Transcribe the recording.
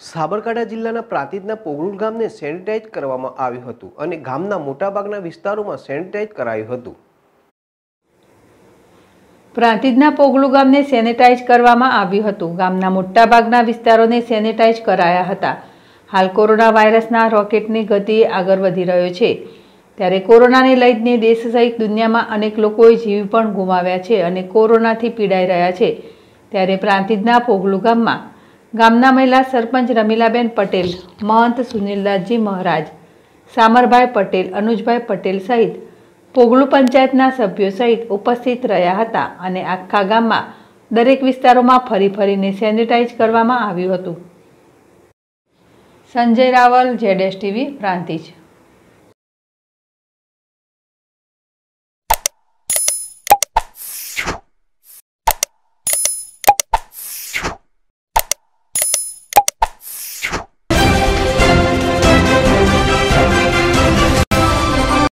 સાબરકાંઠા જિલ્લાના પ્રાંતિજના પોગરૂર ગામને સેનિટાઈઝ કરવામાં આવ્યું હતું અને ગામના મોટાભાગના વિસ્તારોમાં સેનિટાઈઝ કરાયું હતું પ્રાંતિજના પોગલુ ગામને સેનેટાઈઝ કરવામાં આવ્યું હતું ગામના મોટાભાગના વિસ્તારોને સેનેટાઈઝ કરાયા હતા હાલ કોરોના વાયરસના રોકેટની ગતિ આગળ વધી રહ્યો છે ત્યારે કોરોનાને લઈને દેશ સહિત દુનિયામાં અનેક લોકોએ જીવ પણ ગુમાવ્યા છે અને કોરોનાથી પીડાઈ રહ્યા છે ત્યારે પ્રાંતિજના પોગલુ ગામમાં ગામના મહિલા સરપંચ રમીલાબેન પટેલ મહંત સુનિલદાસજી મહારાજ સામરભાઈ પટેલ અનુજભાઈ પટેલ સહિત પોગલુ પંચાયતના સભ્યો સહિત ઉપસ્થિત રહ્યા હતા અને આખા ગામમાં દરેક વિસ્તારોમાં ફરી ફરીને સેનિટાઈઝ કરવામાં આવ્યું હતું સંજય રાવલ જેડેશ ટીવી પ્રાંતિજ